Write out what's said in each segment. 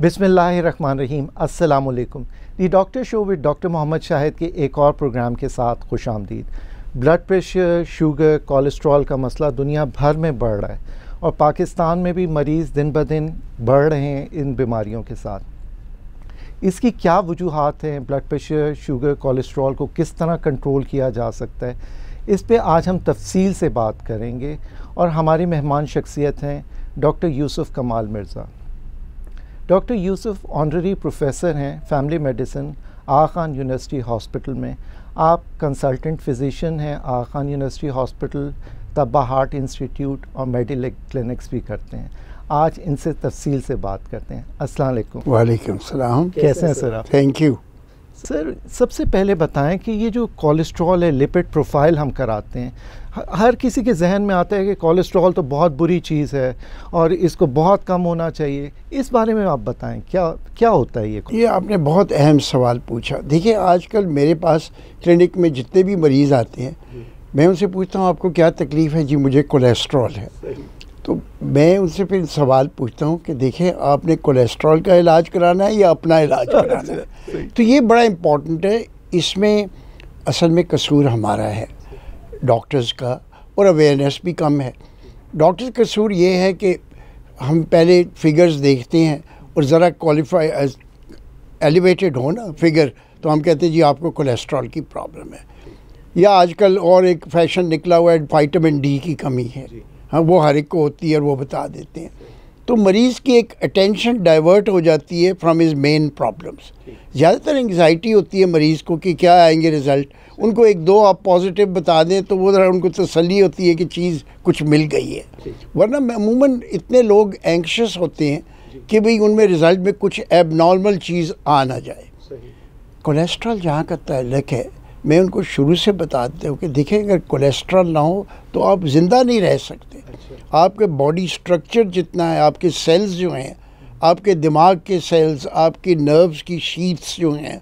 बिसमीम अल्लाम the doctor show with doctor Mohammad Shahid के एक और प्रोग्राम के साथ खुश आमदीद ब्लड प्रेशर शुगर कोलेस्ट्रॉल का मसला दुनिया भर में बढ़ रहा है और पाकिस्तान में भी मरीज़ दिन ब दिन बढ़ रहे हैं इन बीमारियों के साथ इसकी क्या वजूहत हैं ब्लड प्रेशर शुगर कोलेस्ट्रॉल को किस तरह कंट्रोल किया जा सकता है इस पर आज हम तफसील से बात करेंगे और हमारी मेहमान शख्सियत हैं doctor Yusuf Kamal Mirza doctor Yusuf honorary professor हैं family medicine Aga Khan university hospital में आप कंसल्टेंट फिजिशियन हैं Aga Khan university hospital Tabba heart institute और मेडिकल क्लिनिक्स भी करते हैं आज इनसे तफसील से बात करते हैं अस्सलाम वालेकुम वालेकुम सलाम कैसे हैं सर आप थैंक यू सर सबसे पहले बताएं कि ये जो कोलेस्ट्रॉल है लिपिड प्रोफाइल हम कराते हैं हर किसी के जहन में आता है कि कोलेस्ट्रॉल तो बहुत बुरी चीज़ है और इसको बहुत कम होना चाहिए इस बारे में आप बताएं क्या क्या होता है ये ये आपने बहुत अहम सवाल पूछा देखिए आजकल मेरे पास क्लिनिक में जितने भी मरीज़ आते हैं मैं उनसे पूछता हूँ आपको क्या तकलीफ़ है जी मुझे कोलेस्ट्रॉल है तो मैं उनसे फिर सवाल पूछता हूँ कि देखें आपने कोलेस्ट्रॉल का इलाज कराना है या अपना इलाज कराना है तो ये बड़ा इम्पॉर्टेंट है इसमें असल में कसूर हमारा है डॉक्टर्स का और अवेयरनेस भी कम है डॉक्टर कसूर ये है कि हम पहले फिगर्स देखते हैं और ज़रा क्वालिफाई एलिवेटेड हो ना फिगर तो हम कहते हैं जी आपको कोलेस्ट्रॉल की प्रॉब्लम है या आजकल और एक फैशन निकला हुआ है वाइटामिन डी की कमी है हाँ वो हर एक को होती है और वो बता देते हैं तो मरीज़ की एक अटेंशन डाइवर्ट हो जाती है फ्रॉम इज़ मेन प्रॉब्लम्स ज़्यादातर एंगजाइटी होती है मरीज़ को कि क्या आएंगे रिज़ल्ट उनको एक दो आप पॉजिटिव बता दें तो वो ज़रा उनको तसली होती है कि चीज़ कुछ मिल गई है वरना अमूमन इतने लोग एंक्शस होते हैं कि भाई उनमें रिज़ल्ट में कुछ एबनॉर्मल चीज़ आ ना जाए कोलेस्ट्रॉल जहाँ का तलक है मैं उनको शुरू से बताते हूँ कि देखिए अगर कोलेस्ट्रॉल ना हो तो आप ज़िंदा नहीं रह सकते अच्छा। आपके बॉडी स्ट्रक्चर जितना है आपके सेल्स जो हैं आपके दिमाग के सेल्स आपकी नर्व्स की शीट्स जो हैं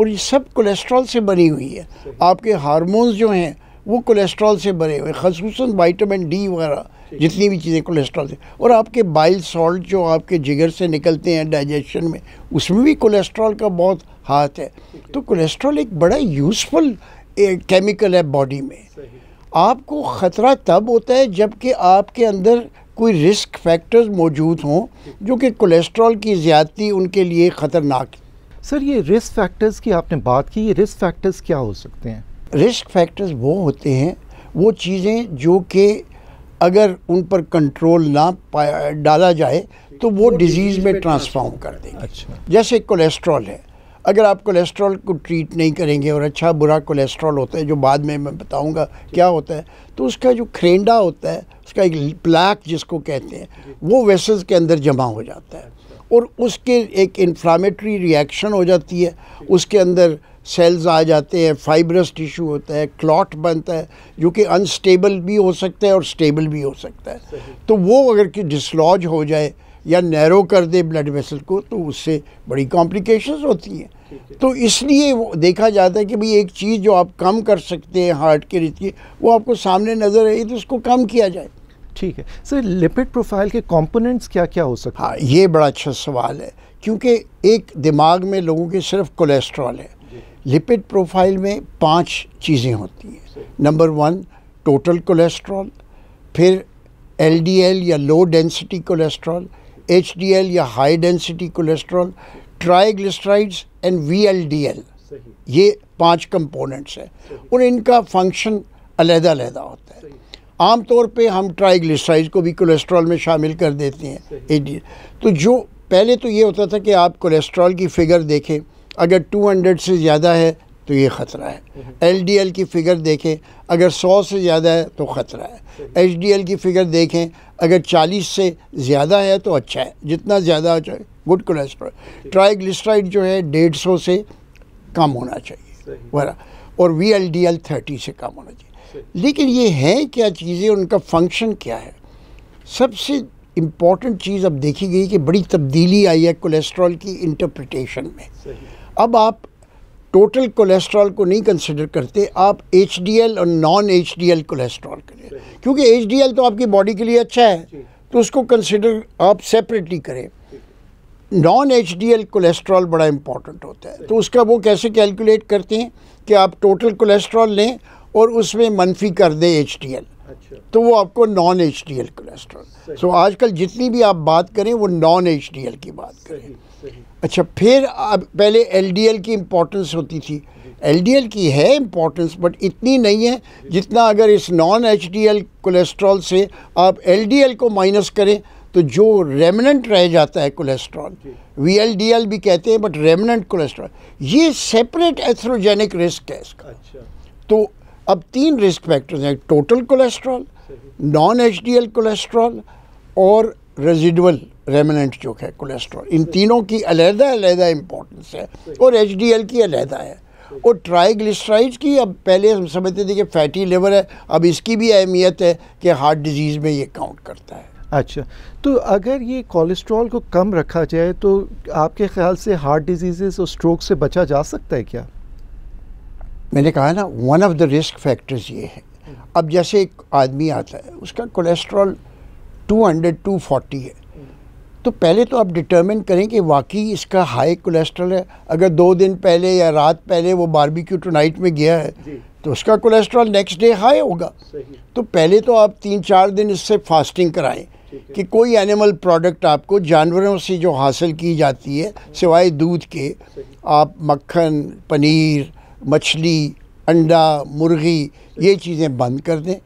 और ये सब कोलेस्ट्रॉल से बनी हुई है आपके हारमोन्स जो हैं वो कोलेस्ट्रॉल से बने हुए हैं खसूस वाइटामिन डी वगैरह जितनी भी चीज़ें कोलेस्ट्रॉल से और आपके बाइल सॉल्ट जो आपके जिगर से निकलते हैं डाइजेशन में उसमें भी कोलेस्ट्रॉल का बहुत हाथ है तो कोलेस्ट्रॉल एक बड़ा यूज़फुल केमिकल है बॉडी में आपको ख़तरा तब होता है जबकि आपके अंदर कोई रिस्क फैक्टर्स मौजूद हों जो कि कोलेस्ट्रॉल की ज़्यादती उनके लिए ख़तरनाक सर ये रिस्क फैक्टर्स की आपने बात की ये रिस्क फैक्टर्स क्या हो सकते हैं रिस्क फैक्टर्स वो होते हैं वो चीज़ें जो कि अगर उन पर कंट्रोल ना डाला जाए तो वो डिजीज़ में ट्रांसफॉर्म कर देंगे अच्छा जैसे कोलेस्ट्रॉल है अगर आप कोलेस्ट्रॉल को ट्रीट नहीं करेंगे और अच्छा बुरा कोलेस्ट्रॉल होता है जो बाद में मैं बताऊंगा क्या होता है तो उसका जो खरेंडा होता है उसका एक प्लैक जिसको कहते हैं वो वेसल्स के अंदर जमा हो जाता है और उसके एक इन्फ्लामेटरी रिएक्शन हो जाती है उसके अंदर सेल्स आ जाते हैं फाइब्रस टिश्यू होता है क्लॉट बनता है जो कि अनस्टेबल भी हो सकता है और स्टेबल भी हो सकता है तो वो अगर कि डिसलॉज हो जाए या नैरो कर दे ब्लड वेसल को तो उससे बड़ी कॉम्प्लिकेशंस होती हैं तो इसलिए वो देखा जाता है कि भाई एक चीज़ जो आप कम कर सकते हैं हार्ट के रिश्ते वो आपको सामने नज़र आई तो उसको कम किया जाए ठीक है सर लिपिड प्रोफाइल के कंपोनेंट्स क्या क्या हो सकते हैं हाँ ये बड़ा अच्छा सवाल है क्योंकि एक दिमाग में लोगों के सिर्फ कोलेस्ट्रॉल है लिपिड प्रोफाइल में पांच चीज़ें होती हैं नंबर वन टोटल कोलेस्ट्रॉल फिर एलडीएल या लो डेंसिटी कोलेस्ट्रॉल एचडीएल या high density cholesterol triglycerides and VLDL ये पांच कंपोनेंट्स हैं और इनका फंक्शन अलहदा अलहदा होता है आम तौर पे हम ट्राइग्लिसराइड को भी कोलेस्ट्रॉल में शामिल कर देते हैं एडी तो जो पहले तो ये होता था कि आप कोलेस्ट्रॉल की फ़िगर देखें अगर 200 से ज़्यादा है तो ये ख़तरा है हम्म। एल की फ़िगर देखें अगर 100 से ज़्यादा है तो ख़तरा है एच की फ़िगर देखें अगर 40 से ज़्यादा है तो अच्छा है जितना ज़्यादा अच्छा गुड कोलेस्ट्रॉल ट्राइग्लिसराइड जो है डेढ़ सौ से कम होना चाहिए वरा और V L D L thirty से कम होना चाहिए लेकिन ये हैं क्या चीज़ें उनका फंक्शन क्या है सबसे इम्पॉर्टेंट चीज़ अब देखी गई कि बड़ी तब्दीली आई है कोलेस्ट्रॉल की इंटरप्रिटेशन में अब आप टोटल कोलेस्ट्रॉल को नहीं कंसिडर करते आप एच और non H D L cholesterol करें क्योंकि एच तो आपकी बॉडी के लिए अच्छा है तो उसको कंसिडर आप सेपरेटली करें नॉन एच डी कोलेस्ट्रॉल बड़ा इम्पॉर्टेंट होता है तो उसका वो कैसे कैलकुलेट करते हैं कि आप टोटल कोलेस्ट्रॉल लें और उसमें मनफी कर दे एच डी एल तो वो आपको non H D L cholesterol so आजकल जितनी भी आप बात करें वो नॉन एच डी एल की बात करें सही, सही। अच्छा फिर अब पहले एल डी एल की इम्पोर्टेंस होती थी एल डी एल की है इम्पोर्टेंस बट इतनी नहीं है जितना अगर इस non H D L cholesterol से आप एल डी एल को माइनस करें तो जो रेमनेंट रह जाता है cholesterol V L D L भी कहते हैं बट रेमनेंट कोलेस्ट्रॉल ये सेपरेट एथ्रोजेनिक रिस्क है इसका अच्छा। तो अब तीन रिस्क फैक्टर्स हैं total cholesterol non H cholesterol और रेजिडुअल रेमिनेंट जो है कोलेस्ट्रॉल इन तीनों की अलहदा अलहदा इम्पोर्टेंस है और एच की अलहदा है और ट्राइग्लिसराइड की अब पहले हम समझते थे कि फैटी लिवर है अब इसकी भी अहमियत है कि हार्ट डिजीज़ में ये काउंट करता है अच्छा तो अगर ये कोलेस्ट्रॉल को कम रखा जाए तो आपके ख्याल से हार्ट डिजीज़ और स्ट्रोक से बचा जा सकता है क्या मैंने कहा ना one of the risk factors ये है अब जैसे एक आदमी आता है उसका कोलेस्ट्रॉल 200 240 है तो पहले तो आप डिटरमिन करें कि वाकई इसका हाई कोलेस्ट्रॉल है अगर दो दिन पहले या रात पहले वो बारबेक्यू टुनाइट में गया है तो उसका कोलेस्ट्रॉल नेक्स्ट डे हाई होगा तो पहले तो आप तीन चार दिन इससे फास्टिंग कराएं कि कोई एनिमल प्रोडक्ट आपको जानवरों से जो हासिल की जाती है हाँ। सिवाय दूध के आप मक्खन पनीर मछली अंडा मुर्गी ये चीज़ें बंद कर दें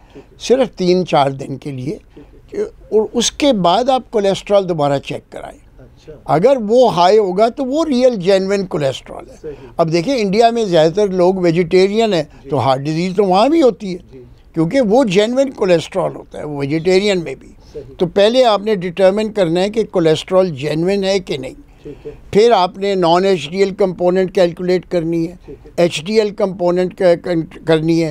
सिर्फ तीन चार दिन के लिए और उसके बाद आप कोलेस्ट्रॉल दोबारा चेक कराएं अच्छा। अगर वो हाई होगा तो वो रियल जेनविन कोलेस्ट्रॉल है अब देखिए इंडिया में ज़्यादातर लोग वेजिटेरियन है तो हार्ट डिजीज़ तो वहाँ भी होती है क्योंकि वो जेनविन कोलेस्ट्रॉल होता है वो वेजिटेरियन में भी तो पहले आपने डिटर्मिन करना है कि कोलेस्ट्रॉल जेनविन है कि नहीं फिर आपने non H D L component calculate करनी है एच डी एल कम्पोनेंट करनी है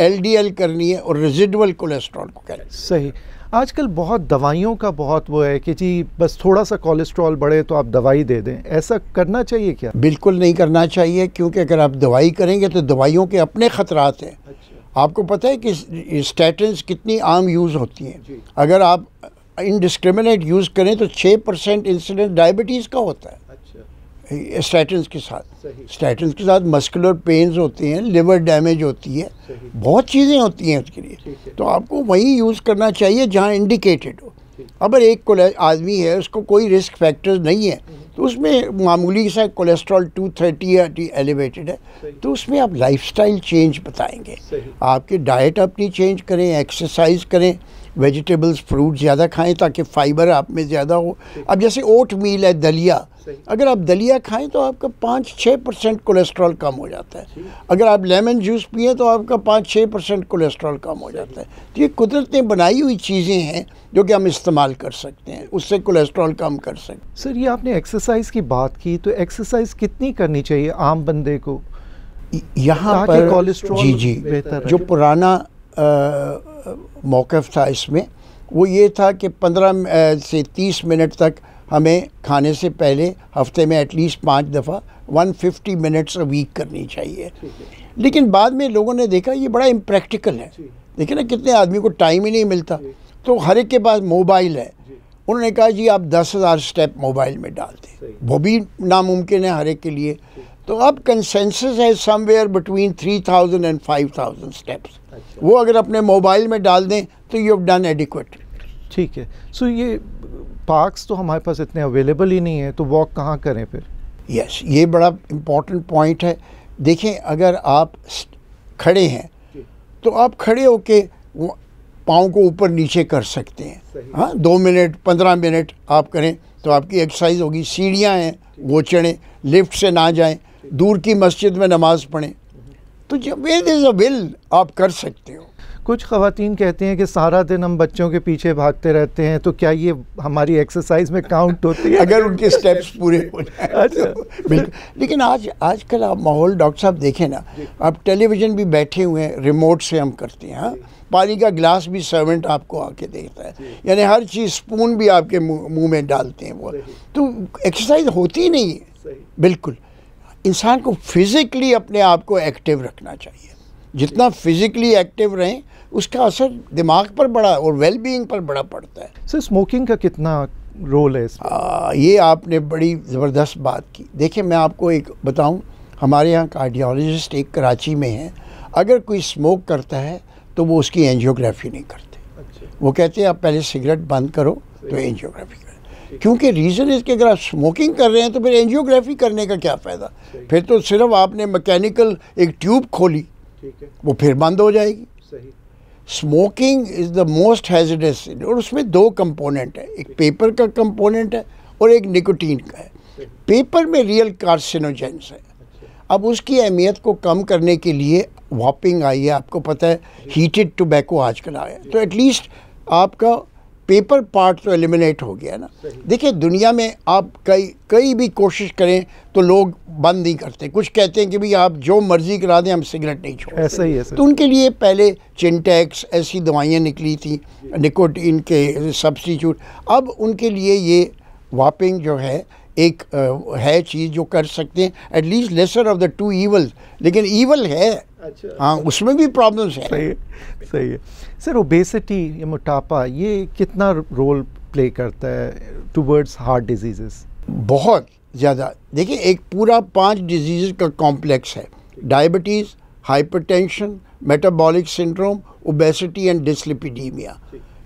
एल डी एल करनी है और रेजिडुअल कोलेस्ट्रॉल को कैलकुलेट सही आजकल बहुत दवाइयों का बहुत वो है कि जी बस थोड़ा सा कोलेस्ट्रॉल बढ़े तो आप दवाई दे दें ऐसा करना चाहिए क्या बिल्कुल नहीं करना चाहिए क्योंकि अगर आप दवाई करेंगे तो दवाइयों के अपने ख़तरात हैं अच्छा। आपको पता है कि स्टैटिन कितनी आम यूज़ होती हैं अगर आप इनडिस्क्रिमिनेट यूज़ करें तो छः परसेंट इंसिडेंट डायबिटीज़ का होता है अच्छा। स्टैटिन के साथ स्टैटिन के साथ मस्कुलर पेन्स होते हैं लिवर डैमेज होती है बहुत चीज़ें होती हैं उसके लिए तो आपको वही यूज़ करना चाहिए जहाँ इंडिकेटेड हो अगर एक आदमी है उसको कोई रिस्क फैक्टर्स नहीं है हम्म। तो उसमें मामूली सा कोलेस्ट्रॉल 230 एलिवेटेड है तो उसमें आप लाइफस्टाइल चेंज बताएंगे आपकी डाइट अपनी चेंज करें एक्सरसाइज करें वेजिटेबल्स फ्रूट ज़्यादा खाएं ताकि फ़ाइबर आप में ज़्यादा हो अब जैसे ओट मील है दलिया अगर आप दलिया खाएं तो आपका पाँच छः परसेंट कोलेस्ट्रॉल कम हो जाता है अगर आप लेमन जूस पिए तो आपका पाँच छः परसेंट कोलेस्ट्रॉल कम हो जाता है तो ये कुदरत ने बनाई हुई चीज़ें हैं जो कि हम इस्तेमाल कर सकते हैं उससे कोलेस्ट्रॉल कम कर सकते हैं सर ये आपने एक्सरसाइज की बात की तो एक्सरसाइज कितनी करनी चाहिए आम बंदे को यहाँ पर कोलेस्ट्रॉल जी जी जो पुराना मौक़ था इसमें वो ये था कि पंद्रह से तीस मिनट तक हमें खाने से पहले हफ्ते में एटलीस्ट पाँच दफ़ा 150 मिनट्स अ वीक करनी चाहिए लेकिन बाद में लोगों ने देखा ये बड़ा इम्प्रैक्टिकल है देखिए ना कितने आदमी को टाइम ही नहीं मिलता तो हर एक के पास मोबाइल है उन्होंने कहा जी आप दस हज़ार स्टेप मोबाइल में डाल दें वो भी नामुमकिन है हर एक के लिए तो अब कंसेंसस है somewhere between three thousand and five thousand steps अच्छा। वो अगर अपने मोबाइल में डाल दें तो यू डन एडिक्वेट ठीक है सो ये पार्क्स तो हमारे पास इतने अवेलेबल ही नहीं है तो वॉक कहाँ करें फिर यस yes, ये बड़ा इम्पॉर्टेंट पॉइंट है देखें अगर आप खड़े हैं तो आप खड़े होके पाँव को ऊपर नीचे कर सकते हैं हाँ दो मिनट पंद्रह मिनट आप करें तो आपकी एक्सरसाइज होगी सीढ़ियाँ हैं वो चढ़ें लिफ्ट से ना जाएं दूर की मस्जिद में नमाज़ पढ़ें तो जब वेद इज़ अ विल आप कर सकते हो कुछ खातन कहते हैं कि सारा दिन हम बच्चों के पीछे भागते रहते हैं तो क्या ये हमारी एक्सरसाइज में काउंट होती है अगर उनके स्टेप्स पूरे हो जाए तो अच्छा। बिल्कुल लेकिन आज आजकल आप माहौल डॉक्टर साहब देखें ना आप टेलीविज़न भी बैठे हुए हैं रिमोट से हम करते हैं हाँ पानी का गिलास भी सर्वेंट आपको आके देखता है यानी हर चीज़ स्पून भी आपके मुँह में डालते हैं वो तो एक्सरसाइज होती नहीं है बिल्कुल इंसान को फिज़िकली अपने आप को एक्टिव रखना चाहिए जितना फिज़िकली एक्टिव रहें उसका असर दिमाग पर बड़ा और वेल पर बड़ा पड़ता है सर स्मोकिंग का कितना रोल है आ, ये आपने बड़ी ज़बरदस्त बात की देखिए मैं आपको एक बताऊं हमारे यहाँ कार्डियोलॉजिस्ट एक कराची में है अगर कोई स्मोक करता है तो वो उसकी एंजियोग्राफी नहीं करते अच्छा। वो कहते हैं आप पहले सिगरेट बंद करो तो एंजियोग्राफी क्योंकि रीज़न इसके अगर आप स्मोकिंग कर रहे हैं तो फिर एंजियोग्राफी करने का क्या फ़ायदा फिर तो सिर्फ आपने मैकेनिकल एक ट्यूब खोली वो फिर बंद हो जाएगी smoking is the most hazardous और उसमें दो कंपोनेंट है एक पेपर का कंपोनेंट है और एक निकोटीन का है पेपर में रियल कार्सिनोजेंस है अब उसकी अहमियत को कम करने के लिए वॉपिंग आई है आपको पता है हीटेड टोबैको आजकल आया तो एटलीस्ट आपका पेपर पार्ट तो एलिमिनेट हो गया ना देखिए दुनिया में आप कई कई भी कोशिश करें तो लोग बंद नहीं करते कुछ कहते हैं कि भाई आप जो मर्जी करा दें हम सिगरेट नहीं छोड़ते ऐसा ही है तो उनके लिए पहले चिंटैक्स ऐसी दवाइयाँ निकली थी निकोटीन के सब्सटीट्यूट अब उनके लिए ये वापिंग जो है एक है चीज़ जो कर सकते हैं at least lesser of the two evil लेकिन ईवल है अच्छा हाँ उसमें भी प्रॉब्लम्स है सही है सही है सर ओबेसिटी या मोटापा ये कितना रोल प्ले करता है टूवर्ड्स हार्ट डिजीजेस बहुत ज़्यादा देखिए एक पूरा पांच डिजीज़ का कॉम्प्लेक्स है diabetes hypertension metabolic syndrome obesity and dyslipidemia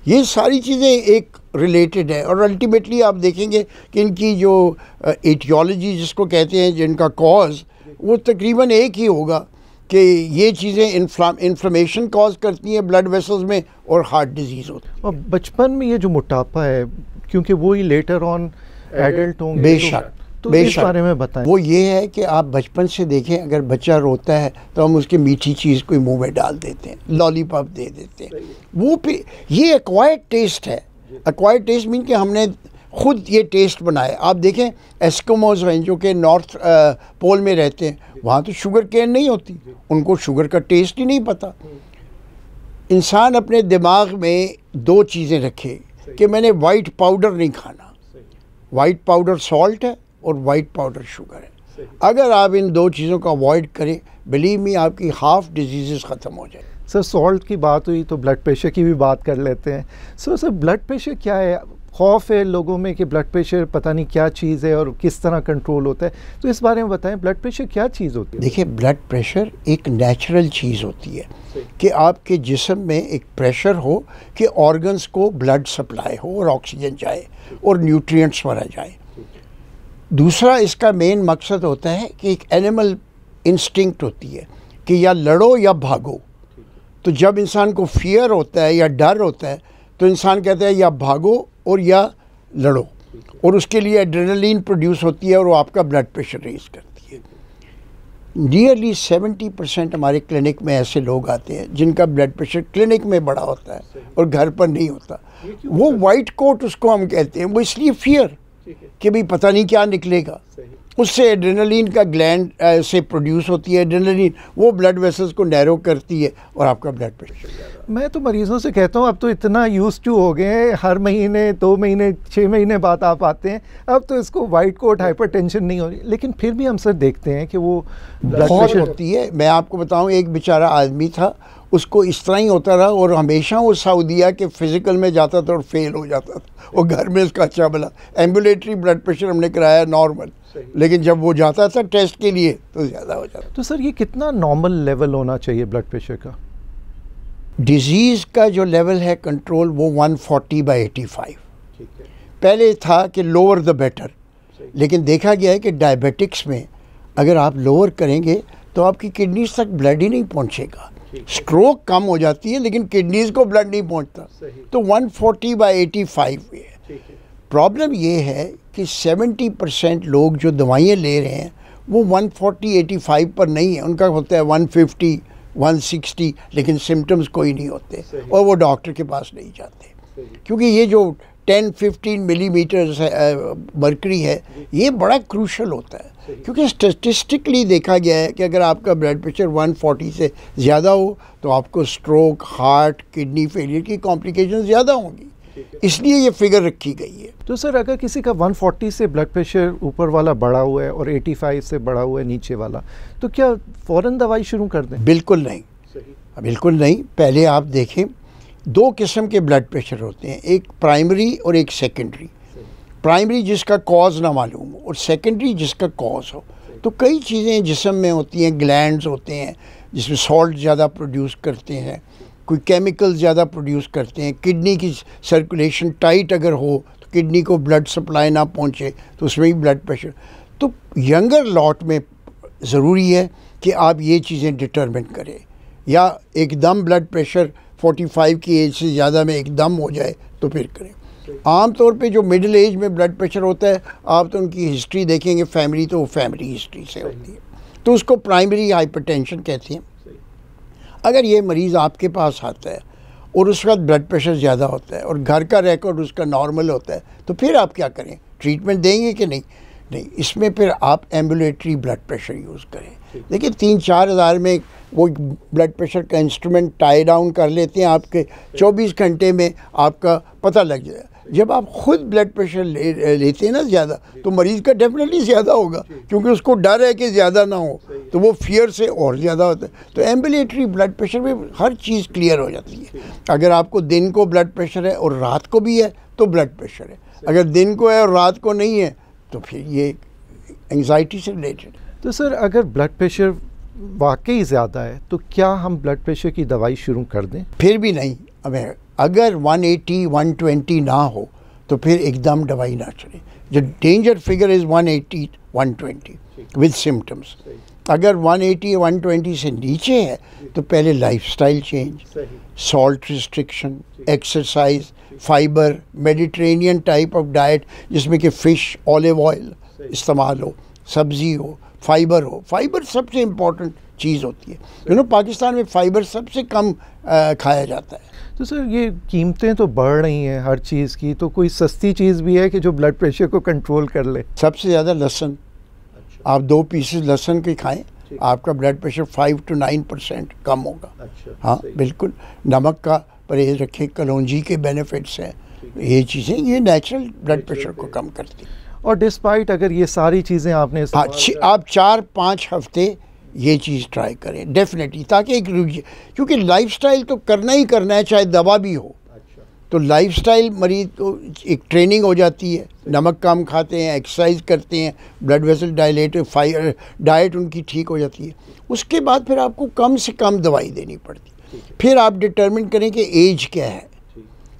ये सारी चीज़ें एक रिलेटेड है और अल्टीमेटली आप देखेंगे कि इनकी जो एटियोलॉजी जिसको कहते हैं जिनका कॉज वो तकरीबन एक ही होगा कि ये चीज़ें इन्फ्लामेशन कॉज करती हैं ब्लड वेसल्स में और हार्ट डिजीज़ होती है बचपन में ये जो मोटापा है क्योंकि वो ही लेटर ऑन एडल्ट बेशक तो बेशक बारे में बताएं वो ये है कि आप बचपन से देखें अगर बच्चा रोता है तो हम उसके मीठी चीज़ कोई मुंह में डाल देते हैं लॉलीपॉप दे देते हैं वो फिर ये एक्वायर्ड टेस्ट है एक्वायर्ड टेस्ट मीन कि हमने खुद ये टेस्ट बनाया आप देखें एस्कोमोज हैं जो कि नॉर्थ पोल में रहते हैं वहाँ तो शुगर केन नहीं होती उनको शुगर का टेस्ट ही नहीं पता इंसान अपने दिमाग में दो चीज़ें रखे कि मैंने वाइट पाउडर नहीं खाना वाइट पाउडर सॉल्ट है और वाइट पाउडर शुगर है अगर आप इन दो चीज़ों को अवॉइड करें बिलीव मी आपकी हाफ डिजीज़ ख़त्म हो जाए सर सॉल्ट की बात हुई तो ब्लड प्रेशर की भी बात कर लेते हैं सर सर ब्लड प्रेशर क्या है खौफ है लोगों में कि ब्लड प्रेशर पता नहीं क्या चीज़ है और किस तरह कंट्रोल होता है तो इस बारे में बताएं ब्लड प्रेशर क्या चीज़ होती है देखिए ब्लड प्रेशर एक नेचुरल चीज़ होती है कि आपके जिसम में एक प्रेशर हो कि ऑर्गन्स को ब्लड सप्लाई हो और ऑक्सीजन जाए और न्यूट्रिएंट्स भरा जाए दूसरा इसका मेन मकसद होता है कि एक एनिमल इंस्टिंक्ट होती है कि या लड़ो या भागो तो जब इंसान को फियर होता है या डर होता है तो इंसान कहता है या भागो और या लड़ो और उसके लिए एड्रेनलिन प्रोड्यूस होती है और वो आपका ब्लड प्रेशर रेज करती है नियरली सेवेंटी परसेंट हमारे क्लिनिक में ऐसे लोग आते हैं जिनका ब्लड प्रेशर क्लिनिक में बड़ा होता है और घर पर नहीं होता वो वाइट कोट उसको हम कहते हैं वो इसलिए फियर कि भाई पता नहीं क्या निकलेगा उससे एड्रेनलिन का ग्लैंड से प्रोड्यूस होती है एड्रेनलिन वो ब्लड वेसल्स को नैरो करती है और आपका ब्लड प्रेशर मैं तो मरीज़ों से कहता हूँ अब तो इतना यूज टू हो गए हैं हर महीने दो महीने छः महीने बाद आप आते हैं अब तो इसको वाइट कोट हाइपर टेंशन नहीं हो रही लेकिन फिर भी हम सर देखते हैं कि वो ब्लड प्रेशर होती है मैं आपको बताऊँ एक बेचारा आदमी था उसको इस तरह ही होता रहा और हमेशा वो सऊदीया के फिज़िकल में जाता था और फेल हो जाता था और घर में उसका अच्छा बना एम्बुलेटरी ब्लड प्रेशर हमने कराया नॉर्मल लेकिन जब वो जाता था टेस्ट के लिए तो ज़्यादा हो जाता तो सर ये कितना नॉर्मल लेवल होना चाहिए ब्लड प्रेशर का डिज़ीज़ का जो लेवल है कंट्रोल वो 140 फोर्टी बाई एटी फाइव पहले था कि लोअर द बेटर लेकिन देखा गया है कि डायबिटिक्स में अगर आप लोअर करेंगे तो आपकी किडनीज तक ब्लड ही नहीं पहुंचेगा स्ट्रोक कम हो जाती है लेकिन किडनीज को ब्लड नहीं पहुंचता तो 140 फोर्टी बाई एटी फाइव है प्रॉब्लम ये है कि 70 परसेंट लोग जो दवाइयाँ ले रहे हैं वो 140 85 पर नहीं है उनका होता है 150 160 लेकिन सिम्टम्स कोई नहीं होते और वो डॉक्टर के पास नहीं जाते क्योंकि ये जो टेन फिफ्टीन मिलीमीटर मरकरी है ये बड़ा क्रूशल होता है क्योंकि स्टेटिस्टिकली देखा गया है कि अगर आपका ब्लड प्रेशर 140 से ज़्यादा हो तो आपको स्ट्रोक हार्ट किडनी फेलियर की कॉम्प्लिकेशन ज़्यादा होंगी इसलिए ये फिगर रखी गई है तो सर अगर किसी का 140 से ब्लड प्रेशर ऊपर वाला बढ़ा हुआ है और 85 से बढ़ा हुआ है नीचे वाला तो क्या फ़ौरन दवाई शुरू कर दें बिल्कुल नहीं बिल्कुल नहीं पहले आप देखें दो किस्म के ब्लड प्रेशर होते हैं एक प्राइमरी और एक सेकेंडरी प्राइमरी जिसका कॉज ना मालूम हो और सेकेंडरी जिसका कॉज हो तो कई चीज़ें जिसम में होती हैं ग्लैंड्स होते हैं जिसमें सॉल्ट ज़्यादा प्रोड्यूस करते हैं कोई केमिकल ज़्यादा प्रोड्यूस करते हैं किडनी की सर्कुलेशन टाइट अगर हो तो किडनी को ब्लड सप्लाई ना पहुँचे तो उसमें भी ब्लड प्रेशर तो यंगर लॉट में ज़रूरी है कि आप ये चीज़ें डिटर्मिन करें या एकदम ब्लड प्रेशर 45 की एज से ज़्यादा में एकदम हो जाए तो फिर करें आमतौर पे जो मिडिल एज में ब्लड प्रेशर होता है आप तो उनकी हिस्ट्री देखेंगे फैमिली तो वो फैमिली हिस्ट्री से होती है तो उसको प्राइमरी हाइपरटेंशन कहते हैं अगर ये मरीज़ आपके पास आता है और उसके बाद ब्लड प्रेशर ज़्यादा होता है और घर का रिकॉर्ड उसका नॉर्मल होता है तो फिर आप क्या करें ट्रीटमेंट देंगे कि नहीं नहीं इसमें फिर आप एम्बुलेटरी ब्लड प्रेशर यूज़ करें देखिए तीन चार हज़ार में वो ब्लड प्रेशर का इंस्ट्रूमेंट टाई डाउन कर लेते हैं आपके 24 घंटे में आपका पता लग जाए जब आप खुद ब्लड प्रेशर ले लेते हैं ना ज़्यादा तो मरीज़ का डेफिनेटली ज़्यादा होगा क्योंकि उसको डर है कि ज़्यादा ना हो तो वो फियर से और ज़्यादा होता है तो एम्बुलेटरी ब्लड प्रेशर में हर चीज़ क्लियर हो जाती है अगर आपको दिन को ब्लड प्रेशर है और रात को भी है तो ब्लड प्रेशर है अगर दिन को है और रात को नहीं है तो फिर ये एंगजाइटी से रिलेटेड तो सर अगर ब्लड प्रेशर वाकई ज़्यादा है तो क्या हम ब्लड प्रेशर की दवाई शुरू कर दें फिर भी नहीं अब अगर 180, 120 ना हो तो फिर एकदम दवाई ना चले जो danger figure is 180, 120 with symptoms अगर 180, 120 से नीचे है तो पहले lifestyle change salt restriction exercise fibre Mediterranean type of diet जिसमें कि फ़िश ऑलिव ऑयल इस्तेमाल हो सब्ज़ी हो फाइबर हो फाइबर सबसे इम्पॉर्टेंट चीज़ होती है यू नो पाकिस्तान में फ़ाइबर सबसे कम आ, खाया जाता है तो सर ये कीमतें तो बढ़ रही हैं हर चीज़ की तो कोई सस्ती चीज़ भी है कि जो ब्लड प्रेशर को कंट्रोल कर ले सबसे ज़्यादा लहसन अच्छा। आप दो पीसेस लहसन के खाएं आपका blood pressure five to nine percent कम होगा अच्छा, हाँ बिल्कुल नमक का परहेज रखें कलौजी के बेनिफिट्स हैं ये चीज़ें ये नेचुरल ब्लड प्रेशर को कम करती और डिस्पाइट अगर ये सारी चीज़ें आपने हाँ, आप चार पाँच हफ्ते ये चीज़ ट्राई करें डेफिनेटली ताकि एक क्योंकि लाइफस्टाइल तो करना ही करना है चाहे दवा भी हो अच्छा। तो लाइफस्टाइल मरीज तो एक ट्रेनिंग हो जाती है नमक कम खाते हैं एक्सरसाइज करते हैं blood vessel dilate fibre diet उनकी ठीक हो जाती है उसके बाद फिर आपको कम से कम दवाई देनी पड़ती है फिर आप डिटर्मिन करें कि एज क्या है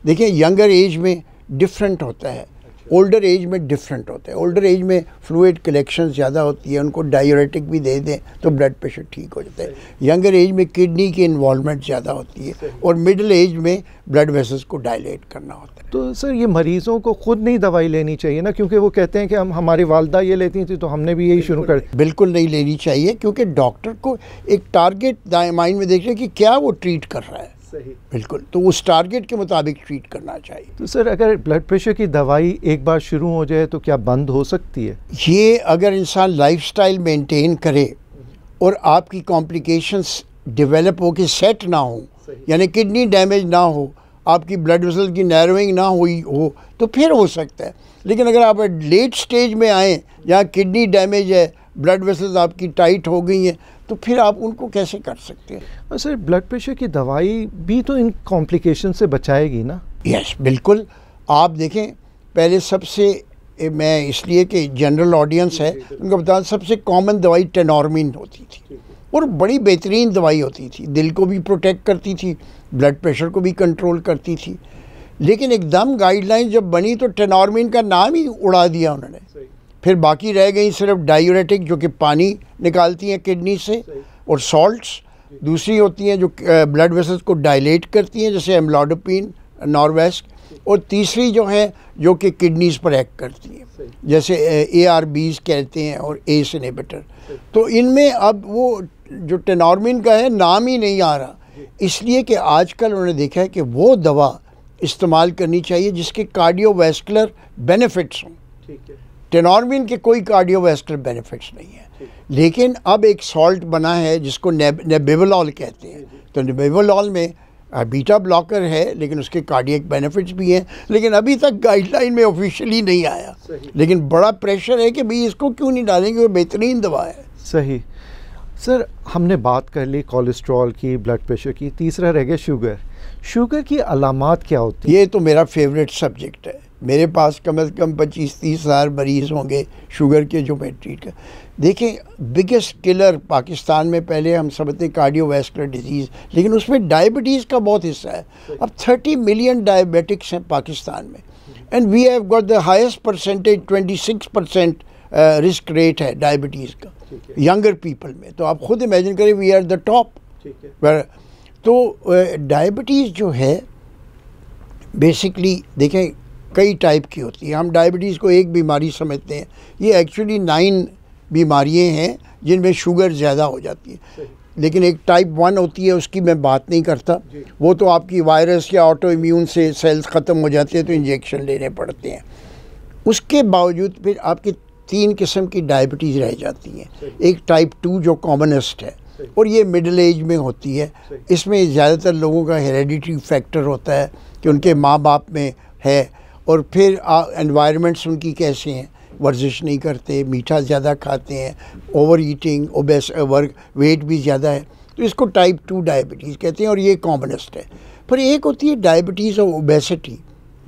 देखिए यंगर एज में डिफरेंट होता है ओल्डर एज में डिफरेंट होते हैं ओल्डर एज में फ्लूड कलेक्शन ज़्यादा होती है उनको डायोरेटिक भी दे दें तो ब्लड प्रेशर ठीक हो जाता है यंगर एज में किडनी की इन्वॉलमेंट ज़्यादा होती है और मिडिल एज में ब्लड वेसल्स को डायलेट करना होता है तो सर ये मरीज़ों को ख़ुद नहीं दवाई लेनी चाहिए ना क्योंकि वो कहते हैं कि हम हमारी वालदा ये लेती थी तो हमने भी यही शुरू कर बिल्कुल नहीं लेनी चाहिए क्योंकि डॉक्टर को एक टारगेट माइंड में देख रहे कि क्या वो ट्रीट कर रहा है सही बिल्कुल तो उस टारगेट के मुताबिक ट्रीट करना चाहिए तो सर अगर ब्लड प्रेशर की दवाई एक बार शुरू हो जाए तो क्या बंद हो सकती है ये अगर इंसान लाइफस्टाइल मेंटेन करे और आपकी कॉम्प्लिकेशंस डेवलप हो के सेट ना हो यानी किडनी डैमेज ना हो आपकी ब्लड वेसल की नैरोइंग ना हुई हो तो फिर हो सकता है लेकिन अगर आप लेट स्टेज में आएँ जहाँ किडनी डैमेज है ब्लड वेसल्स आपकी टाइट हो गई हैं तो फिर आप उनको कैसे कर सकते हैं सर ब्लड प्रेशर की दवाई भी तो इन कॉम्प्लिकेशन से बचाएगी ना यस बिल्कुल आप देखें पहले सबसे मैं इसलिए कि जनरल ऑडियंस है उनको बता सबसे कॉमन दवाई टेनॉर्मिन होती थी और बड़ी बेहतरीन दवाई होती थी दिल को भी प्रोटेक्ट करती थी ब्लड प्रेशर को भी कंट्रोल करती थी लेकिन एकदम गाइडलाइन जब बनी तो टेनॉर्मिन का नाम ही उड़ा दिया उन्होंने फिर बाकी रह गई सिर्फ डायूरेटिक जो कि पानी निकालती हैं किडनी से और सॉल्ट्स दूसरी होती हैं जो ब्लड वेसल्स को डायलेट करती हैं जैसे एमलोडोपिन नॉर्वेस्क और तीसरी जो है जो कि किडनीज़ पर एक्ट करती हैं जैसे ए आर बीज कहते हैं और ए इनहिबिटर तो इनमें अब वो जो टेनॉर्मिन का है नाम ही नहीं आ रहा इसलिए कि आजकल उन्होंने देखा है कि वो दवा इस्तेमाल करनी चाहिए जिसके कार्डियोवैस्कुलर बेनिफिट्स हों ठीक है टेनॉर्मिन के कोई कार्डियोवेस्कुलर बेनिफिट्स नहीं है लेकिन अब एक सॉल्ट बना है जिसको नेबेबलॉल कहते हैं तो नेबेबलॉल में बीटा ब्लॉकर है लेकिन उसके कार्डियक बेनिफिट्स भी हैं लेकिन अभी तक गाइडलाइन में ऑफिशियली नहीं आया लेकिन बड़ा प्रेशर है कि भाई इसको क्यों नहीं डालेंगे वो बेहतरीन दवा है सही सर हमने बात कर ली कोलेस्ट्रॉल की ब्लड प्रेशर की तीसरा रह गया शुगर शुगर की अलामत क्या होती है ये तो मेरा फेवरेट सब्जेक्ट है मेरे पास कम से कम पच्चीस तीस हज़ार मरीज़ होंगे शुगर के जो मैं ट्रीट कर देखें बिगेस्ट किलर पाकिस्तान में पहले हम समझते कार्डियोवैस्कुलर डिजीज़ लेकिन उसमें डायबिटीज़ का बहुत हिस्सा है अब थर्टी मिलियन डायबिटिक्स हैं पाकिस्तान में and we have got the highest percentage twenty six percent risk rate है डायबिटीज़ का यंगर पीपल में तो आप खुद इमेजिन करें वी आर द टॉप तो डायबिटीज़ uh, जो है बेसिकली देखें कई टाइप की होती है हम डायबिटीज़ को एक बीमारी समझते हैं ये एक्चुअली नाइन बीमारियाँ हैं जिनमें शुगर ज़्यादा हो जाती है लेकिन एक टाइप वन होती है उसकी मैं बात नहीं करता वो तो आपकी वायरस या ऑटो इम्यून से सेल्स ख़त्म हो जाते हैं तो इंजेक्शन लेने पड़ते हैं उसके बावजूद फिर आपकी तीन किस्म की डायबिटीज़ रह जाती हैं एक टाइप टू जो कॉमनस्ट है और ये मिडिल एज में होती है इसमें ज़्यादातर लोगों का हेरेडिटरी फैक्टर होता है कि उनके माँ बाप में है और फिर एनवायरनमेंट्स उनकी कैसे हैं वर्जिश नहीं करते मीठा ज़्यादा खाते हैं over eating obese work weight भी ज़्यादा है तो इसको टाइप टू डायबिटीज़ कहते हैं और ये कॉमनेस्ट है पर एक होती है डायबिटीज़ और ओबेसिटी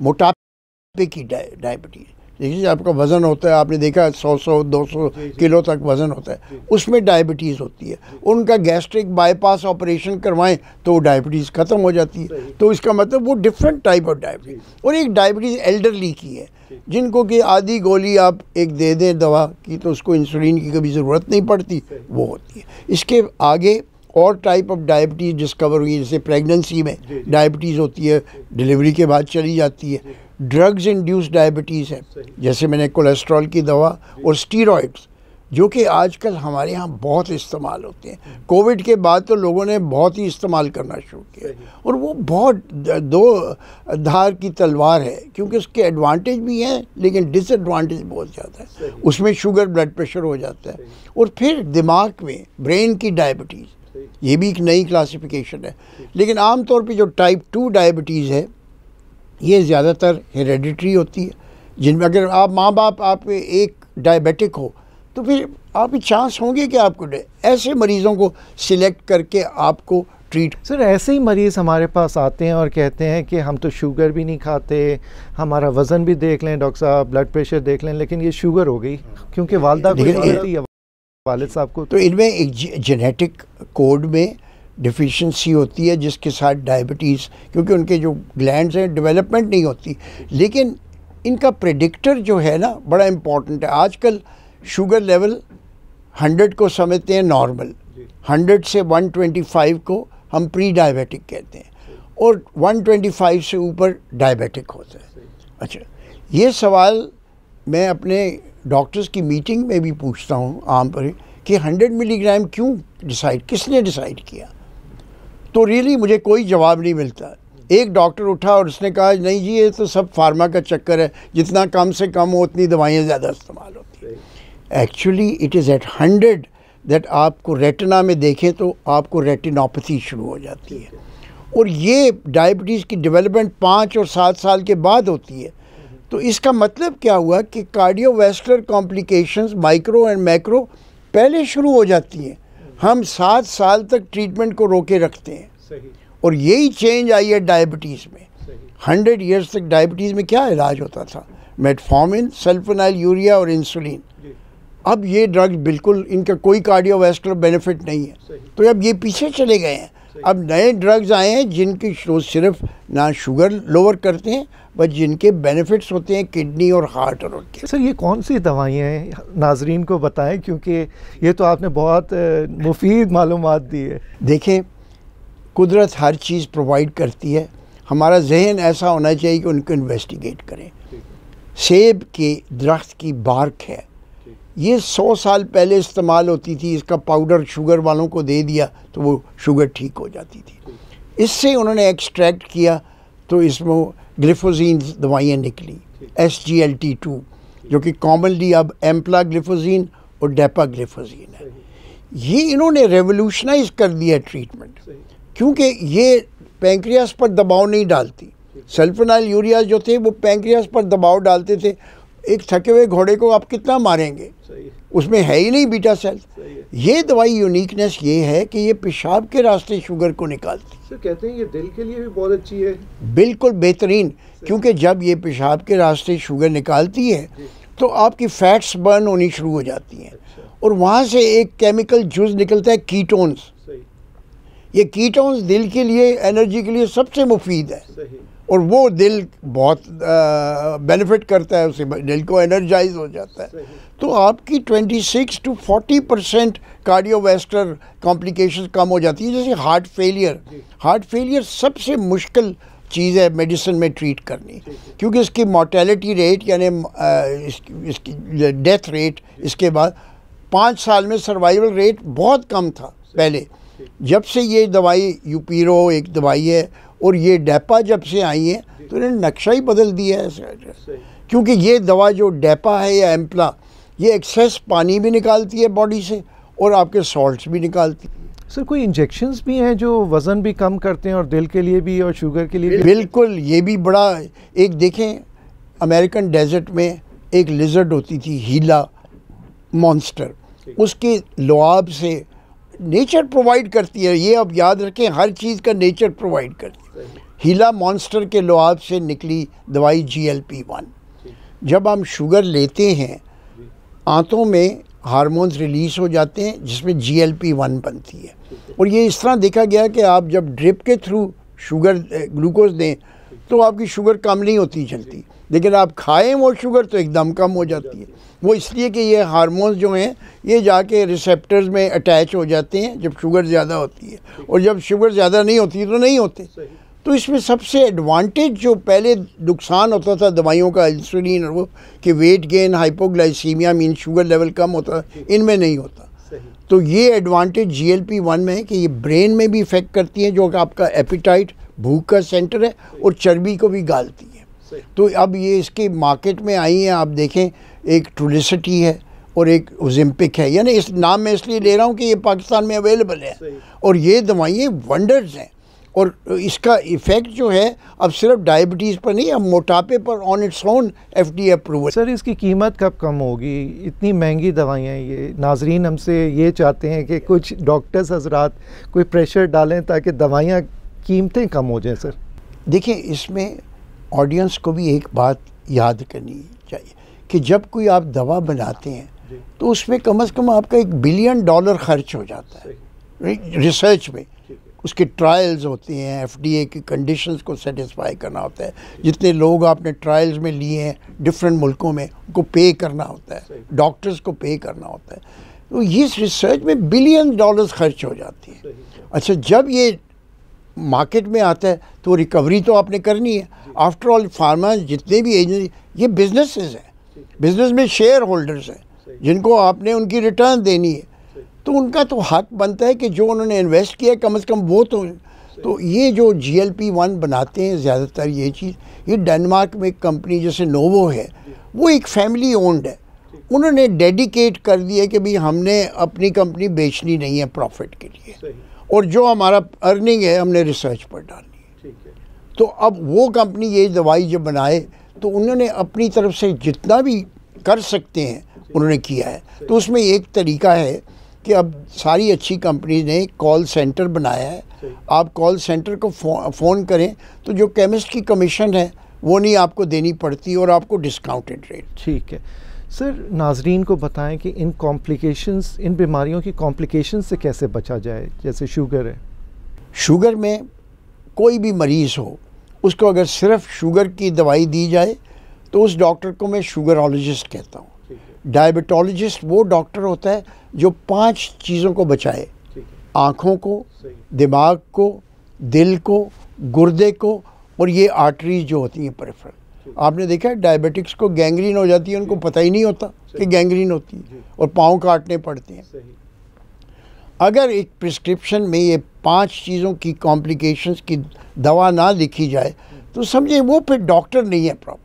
मोटापे की डायबिटीज़ देखिए आपका वज़न होता है आपने देखा सौ सौ दो सौ किलो तक वज़न होता है उसमें डायबिटीज़ होती है उनका गैस्ट्रिक बाईपास ऑपरेशन करवाएं तो वो डायबिटीज़ ख़त्म हो जाती है तो इसका मतलब वो डिफरेंट टाइप ऑफ डायबिटीज़ और एक डायबिटीज़ एल्डरली की है जिनको कि आधी गोली आप एक दे दें दवा की तो उसको इंसुलिन की कभी ज़रूरत नहीं पड़ती वो होती है इसके आगे और टाइप ऑफ डायबिटीज़ डिस्कवर हुई जैसे प्रेगनेंसी में डायबिटीज़ होती है डिलीवरी के बाद चली जाती है ड्रग्स इंड्यूस डायबिटीज़ है जैसे मैंने कोलेस्ट्रॉल की दवा और स्टीरॉइड्स जो कि आजकल हमारे यहाँ बहुत इस्तेमाल होते हैं कोविड के बाद तो लोगों ने बहुत ही इस्तेमाल करना शुरू किया और वो बहुत दो धार की तलवार है क्योंकि उसके एडवांटेज भी हैं लेकिन डिसएडवांटेज बहुत ज़्यादा है उसमें शुगर ब्लड प्रेशर हो जाता है और फिर दिमाग में ब्रेन की डायबिटीज़ ये भी एक नई क्लासिफिकेशन है लेकिन आमतौर पर जो टाइप टू डायबिटीज़ है ये ज़्यादातर हेरेडिटरी होती है जिनमें अगर आप माँ बाप आप एक डायबिटिक हो तो फिर आप चांस होंगे कि आपको ऐसे मरीज़ों को सिलेक्ट करके आपको ट्रीट सर ऐसे ही मरीज़ हमारे पास आते हैं और कहते हैं कि हम तो शुगर भी नहीं खाते हमारा वज़न भी देख लें डॉक्टर साहब ब्लड प्रेशर देख लें लेकिन ये शुगर हो गई क्योंकि वालदा वालद साहब को तो इनमें एक जेनेटिक कोड में डिफिशेंसी होती है जिसके साथ डायबिटीज़ क्योंकि उनके जो ग्लैंड्स हैं डेवलपमेंट नहीं होती लेकिन इनका प्रेडिक्टर जो है ना बड़ा इम्पॉर्टेंट है आजकल शुगर लेवल 100 को समझते हैं नॉर्मल 100 से 125 को हम प्री डायबिटिक कहते हैं और 125 से ऊपर डायबिटिक होता है अच्छा ये सवाल मैं अपने डॉक्टर्स की मीटिंग में भी पूछता हूँ आम पर कि 100 मिलीग्राम क्यों डिसाइड किसने डिसाइड किया तो रियली मुझे कोई जवाब नहीं मिलता एक डॉक्टर उठा और उसने कहा नहीं जी ये तो सब फार्मा का चक्कर है जितना कम से कम हो उतनी दवाइयाँ ज़्यादा इस्तेमाल होती हैं actually it is at hundred that आपको रेटिना में देखें तो आपको रेटिनोपैथी शुरू हो जाती है और ये डायबिटीज़ की डेवलपमेंट पाँच और सात साल के बाद होती है तो इसका मतलब क्या हुआ कि cardiovascular complications micro and macro पहले शुरू हो जाती हैं हम सात साल तक ट्रीटमेंट को रोके रखते हैं सही। और यही चेंज आई है डायबिटीज़ में हंड्रेड ईयर्स तक डायबिटीज़ में क्या इलाज होता था मेटफॉर्मिन सल्फोनाइल यूरिया और इंसुलिन अब ये ड्रग्स बिल्कुल इनका कोई कार्डियोवेस्कुलर बेनिफिट नहीं है तो अब ये पीछे चले गए हैं अब नए ड्रग्स आए हैं जिनकी सिर्फ ना शुगर लोअर करते हैं बट जिनके बेनिफिट्स होते हैं किडनी और हार्ट और उनके सर अच्छा, ये कौन सी दवाइयाँ हैं नाजरीन को बताएं क्योंकि ये तो आपने बहुत मुफीद मालूम दी है देखें कुदरत हर चीज़ प्रोवाइड करती है हमारा जहन ऐसा होना चाहिए कि उनको इन्वेस्टिगेट करें सेब के दरख्त की बार्क है ये सौ साल पहले इस्तेमाल होती थी इसका पाउडर शुगर वालों को दे दिया तो वो शुगर ठीक हो जाती थी इससे उन्होंने एक्सट्रैक्ट किया तो इसमें ग्लिफोजीन दवाइयाँ निकली S G L T two जो कि कॉमनली अब एम्पला ग्लिफोजीन और डेपा ग्लिफोजीन है ये इन्होंने रेवोल्यूशनाइज कर दिया ट्रीटमेंट क्योंकि ये पेंक्रियास पर दबाव नहीं डालती सल्फेनाइल यूरिया जो थे वो पेंक्रियास पर दबाव डालते थे एक थके हुए घोड़े को आप कितना मारेंगे उसमें है ही नहीं बीटा सेल ये दवाई यूनिकनेस ये है कि ये पेशाब के रास्ते शुगर को निकालती सर कहते हैं ये दिल के लिए भी बहुत अच्छी है बिल्कुल बेहतरीन क्योंकि जब ये पेशाब के रास्ते शुगर निकालती है तो आपकी फैट्स बर्न होनी शुरू हो जाती हैं अच्छा। और वहाँ से एक केमिकल जूस निकलता है कीटोन्स ये कीटोन्स दिल के लिए एनर्जी के लिए सबसे मुफीद है और वो दिल बहुत बेनिफिट करता है उसे दिल को एनर्जाइज हो जाता है तो आपकी 26 टू 40 परसेंट कार्डियोवेस्टर कॉम्प्लिकेशन कम हो जाती है जैसे हार्ट फेलियर हार्ट फेलियर सबसे मुश्किल चीज़ है मेडिसिन में ट्रीट करनी क्योंकि इसकी मोर्टेलिटी रेट यानी इसकी, इसकी डेथ रेट इसके बाद पाँच साल में सर्वाइवल रेट बहुत कम था पहले जब से ये दवाई यूपीरो एक दवाई है और ये डेपा जब से आई है तो इन्होंने नक्शा ही बदल दिया है क्योंकि ये दवा जो डेपा है या एम्पला ये एक्सेस पानी भी निकालती है बॉडी से और आपके सॉल्ट्स भी निकालती है सर कोई इंजेक्शन्स भी हैं जो वज़न भी कम करते हैं और दिल के लिए भी और शुगर के लिए भी बिल्कुल ये भी बड़ा एक देखें अमेरिकन डेजर्ट में एक लिजर्ड होती थी हीला मॉन्स्टर उसके लुआब से नेचर प्रोवाइड करती है ये अब याद रखें हर चीज़ का नेचर प्रोवाइड करती है हीला मॉन्स्टर के लोहाब से निकली दवाई जी एल पी वन जब हम शुगर लेते हैं आंतों में हार्मोन्स रिलीज़ हो जाते हैं जिसमें जी एल पी वन बनती है और ये इस तरह देखा गया कि आप जब ड्रिप के थ्रू शुगर ग्लूकोज दें तो आपकी शुगर कम नहीं होती चलती लेकिन आप खाएं वो शुगर तो एकदम कम हो जाती है वो इसलिए कि ये हारमोन्स जो हैं ये जाके रिसेप्टर्स में अटैच हो जाते हैं जब शुगर ज़्यादा होती है और जब शुगर ज़्यादा नहीं होती तो नहीं होते तो इसमें सबसे एडवांटेज जो पहले नुकसान होता था दवाइयों का इंसुलिन और वो कि weight gain hypoglycaemia mean sugar level कम होता इनमें नहीं होता तो ये advantage G L P one में है कि ये ब्रेन में भी इफ़ेक्ट करती है जो आपका एपिटाइट भूख का सेंटर है और चर्बी को भी गालती है तो अब ये इसके मार्केट में आई हैं आप देखें एक टूलिसिटी है और एक ओजिम्पिक है यानी इस नाम मैं इसलिए ले रहा हूँ कि ये पाकिस्तान में अवेलेबल है और ये दवाइयाँ वंडर्स हैं और इसका इफ़ेक्ट जो है अब सिर्फ डायबिटीज़ पर नहीं अब मोटापे पर on its own F D approval sir इसकी कीमत कब कम होगी इतनी महंगी दवाइयाँ ये नाजरीन हमसे ये चाहते हैं कि कुछ डॉक्टर्स हजरात कोई प्रेशर डालें ताकि दवाइयाँ कीमतें कम हो जाए सर देखिए इसमें ऑडियंस को भी एक बात याद करनी चाहिए कि जब कोई आप दवा बनाते हैं तो उसमें कम अज़ कम आपका एक बिलियन डॉलर खर्च हो जाता है रिसर्च में उसके ट्रायल्स होते हैं एफडीए की कंडीशंस को सेटिस्फाई करना होता है जितने लोग आपने ट्रायल्स में लिए हैं डिफरेंट मुल्कों में उनको पे करना होता है डॉक्टर्स को पे करना होता है तो इस रिसर्च में बिलियन डॉलर्स खर्च हो जाती हैं अच्छा जब ये मार्केट में आता है तो रिकवरी तो आपने करनी है आफ्टर ऑल फार्मा जितने भी एजेंसी ये बिजनेसेस हैं बिजनेस में शेयर होल्डर्स हैं जिनको आपने उनकी रिटर्न देनी है तो उनका तो हक बनता है कि जो उन्होंने इन्वेस्ट किया कम से कम वो तो तो ये जो जी एल पी वन बनाते हैं ज़्यादातर ये चीज़ ये डेनमार्क में एक कंपनी जैसे नोवो है वो एक फैमिली ओन्ड है उन्होंने डेडिकेट कर दिया कि भाई हमने अपनी कंपनी बेचनी नहीं है प्रॉफिट के लिए और जो हमारा अर्निंग है हमने रिसर्च पर डालनी है तो अब वो कंपनी ये दवाई जब बनाए तो उन्होंने अपनी तरफ से जितना भी कर सकते हैं उन्होंने किया है तो उसमें एक तरीका है कि अब सारी अच्छी कंपनी ने कॉल सेंटर बनाया है आप कॉल सेंटर को फ़ोन करें तो जो केमिस्ट की कमीशन है वो नहीं आपको देनी पड़ती और आपको डिस्काउंटेड रेट ठीक है सर नाजरीन को बताएं कि इन कॉम्प्लिकेशंस इन बीमारियों की कॉम्प्लिकेशन से कैसे बचा जाए जैसे शुगर है शुगर में कोई भी मरीज़ हो उसको अगर सिर्फ शुगर की दवाई दी जाए तो उस डॉक्टर को मैं शुगरोलॉजिस्ट कहता हूँ डायबिटोलॉजिस्ट वो डॉक्टर होता है जो पांच चीज़ों को बचाए आँखों को दिमाग को दिल को गुर्दे को और ये आर्टरीज जो होती हैं प्रेफर आपने देखा है डायबिटिक्स को गैंग्रीन हो जाती है उनको पता ही नहीं होता कि गैंग्रीन होती है और पाँव काटने पड़ते हैं अगर एक प्रिस्क्रिप्शन में ये पांच चीज़ों की कॉम्प्लिकेशंस की दवा ना लिखी जाए तो समझे वो फिर डॉक्टर नहीं है प्रॉपर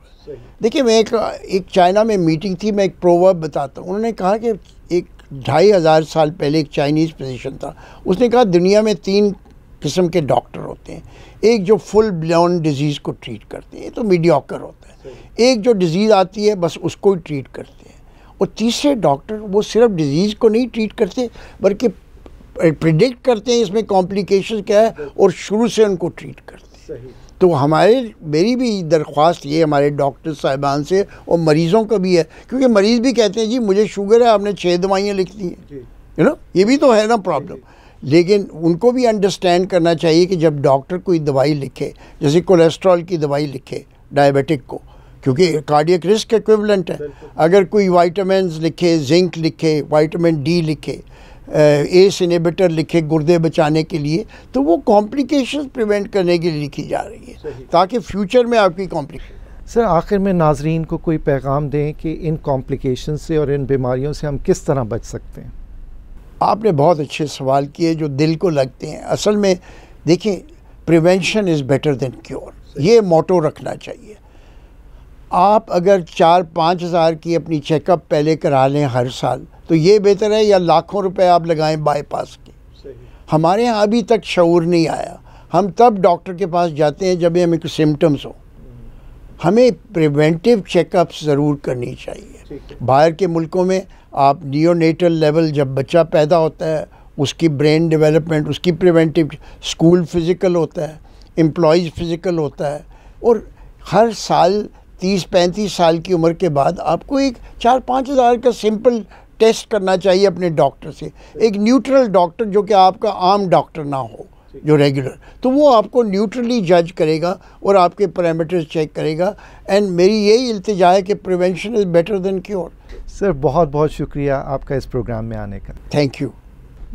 देखिए मैं एक एक चाइना में मीटिंग थी मैं एक प्रोवर्ब बताता हूँ उन्होंने कहा कि एक ढाई हज़ार साल पहले एक चाइनीज़ पोजिशन था उसने कहा दुनिया में तीन किस्म के डॉक्टर होते हैं एक जो फुल ब्लॉन डिजीज़ को ट्रीट करते हैं तो मीडियाकर होता है एक जो डिज़ीज़ आती है बस उसको ही ट्रीट करते हैं और तीसरे डॉक्टर वो सिर्फ डिज़ीज़ को नहीं ट्रीट करते बल्कि प्रिडिक्ट करते हैं इसमें कॉम्प्लिकेशन क्या है और शुरू से उनको ट्रीट करते हैं तो हमारे मेरी भी दरख्वास्त ये हमारे डॉक्टर साहिबान से और मरीज़ों का भी है क्योंकि मरीज़ भी कहते हैं जी मुझे शुगर है आपने छः दवाइयाँ लिख दी हैं यू नो ये भी तो है ना प्रॉब्लम लेकिन उनको भी अंडरस्टैंड करना चाहिए कि जब डॉक्टर कोई दवाई लिखे जैसे कोलेस्ट्रॉल की दवाई लिखे डायबिटिक को क्योंकि कार्डियक रिस्क इक्विवेलेंट है अगर कोई वाइटामिन लिखे जिंक लिखे वाइटामिन डी लिखे एस इनहिबिटर लिखे गुर्दे बचाने के लिए तो वो कॉम्प्लिकेशंस प्रिवेंट करने के लिए लिखी जा रही है ताकि फ्यूचर में आपकी कॉम्प्लिकेशन सर आखिर में नाजरीन को कोई पैगाम दें कि इन कॉम्प्लिकेशन से और इन बीमारियों से हम किस तरह बच सकते हैं आपने बहुत अच्छे सवाल किए जो दिल को लगते हैं असल में देखिए prevention is better than cure ये मोटो रखना चाहिए आप अगर चार पाँच हज़ार की अपनी चेकअप पहले करा लें हर साल तो ये बेहतर है या लाखों रुपए आप लगाएं बाईपास के हमारे यहाँ अभी तक शूर नहीं आया हम तब डॉक्टर के पास जाते हैं जब हमें कुछ सिम्टम्स हो हमें प्रिवेंटिव चेकअप ज़रूर करनी चाहिए बाहर के मुल्कों में आप नियोनेटल लेवल जब बच्चा पैदा होता है उसकी ब्रेन डेवलपमेंट उसकी प्रिवेंटिव स्कूल फिज़िकल होता है एम्प्लॉज फिज़िकल होता है और हर साल तीस पैंतीस साल की उम्र के बाद आपको एक चार पाँच हज़ार का सिंपल टेस्ट करना चाहिए अपने डॉक्टर से एक न्यूट्रल डॉक्टर जो कि आपका आम डॉक्टर ना हो जो रेगुलर तो वो आपको न्यूट्रली जज करेगा और आपके पैरामीटर्स चेक करेगा एंड मेरी यही इल्तजा है कि prevention is better than cure sir बहुत बहुत शुक्रिया आपका इस प्रोग्राम में आने का थैंक यू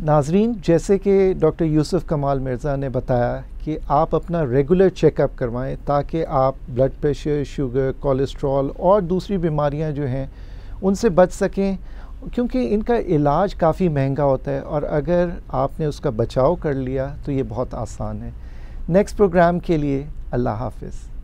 नाजरीन जैसे कि डॉक्टर यूसुफ कमाल मिर्ज़ा ने बताया कि आप अपना रेगुलर चेकअप करवाएं ताकि आप ब्लड प्रेशर शुगर कोलेस्ट्रॉल और दूसरी बीमारियां जो हैं उनसे बच सकें क्योंकि इनका इलाज काफ़ी महंगा होता है और अगर आपने उसका बचाव कर लिया तो ये बहुत आसान है नेक्स्ट प्रोग्राम के लिए अल्लाह हाफिज़